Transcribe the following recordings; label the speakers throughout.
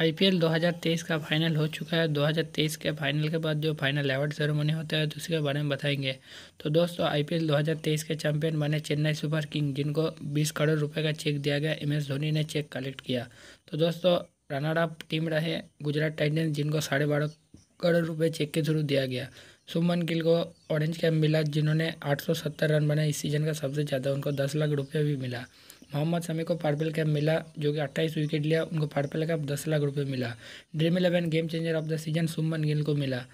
Speaker 1: IPL 2023 का final हो चुका है 2023 के फाइनल के बाद जो फाइनल अवार्ड सेरेमनी होता है तो उसके बारे में बताएंगे तो दोस्तों आईपीएल 2023 के चैंपियन बने चेन्नई सुपर किंग जिनको 20 करोड़ रुपए का चेक दिया गया एम एस धोनी ने चेक कलेक्ट किया तो दोस्तों रनर अप टीम रहे गुजरात टाइटन्स जिनको साढ़े बारह करोड़ रुपये चेक के थ्रू दिया गया सुमन गिल को ऑरेंज कैप मिला जिन्होंने आठ रन बनाए इस सीज़न का सबसे ज़्यादा उनको दस लाख रुपये भी मिला मोहम्मद शमी को पार्पल कैप मिला जो कि अट्ठाईस विकेट लिया उनको पार्पल कैप दस लाख रुपये मिला dream eleven game changer of the season Suman Gill को मिला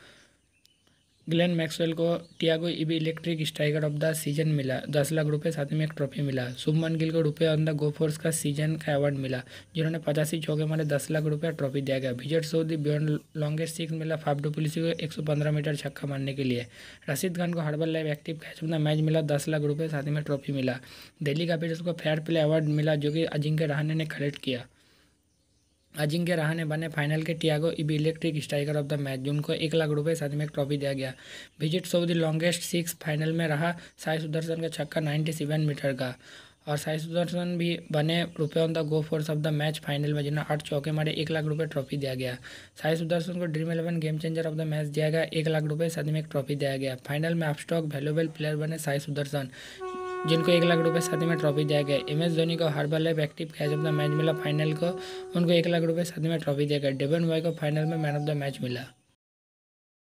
Speaker 1: ग्लेन मैक्सवेल को Tiago EV electric striker of the season मिला दस लाख रुपए साथ में एक ट्रॉफी मिला शुभमन गिल को RuPay on the go fours का सीजन का अवार्ड मिला जिन्होंने पचासी चौके मारे दस लाख रुपए ट्रॉफी दिया गया visit the beyond longest six मिला फाफ पुलिस को एक सौ पंद्रह मीटर छक्का मारने के लिए रशीद खान को Herbalife active catch of the match मिला दस लाख रुपये साथ में ट्रॉफी मिला दिल्ली कैपिटल्स को फेयर प्ले अवार्ड मिला जो कि अजिंक्य रहाने ने कलेक्ट किया अजिंक्य ने बने फाइनल के Tiago EV electric striker of the match जिनको एक लाख रुपए साथ में एक ट्रॉफी दिया गया विजिट सो द लॉन्गेस्ट सिक्स फाइनल में रहा साई सुदर्शन का छक्का नाइन्टी सेवन मीटर का और साई सुदर्शन भी बने RuPay on the go fours of the match final में जिन्हें आठ चौके मारे एक लाख रुपए ट्रॉफी दिया गया साई सुदर्शन को dream eleven game changer of the match दिया गया एक लाख रुपये साथ में एक ट्रॉफी दिया गया फाइनल में अपस्टॉक वैल्यूबल प्लेयर बने साई सुदर्शन जिनको एक लाख रुपये साथी में ट्रॉफी दिया गया एम एस धोनी को Herbalife active catch of the match मिला फाइनल को उनको एक लाख रुपये साथ में ट्रॉफी दिया गया डेबन बॉय को फाइनल में मैन ऑफ द मैच मिला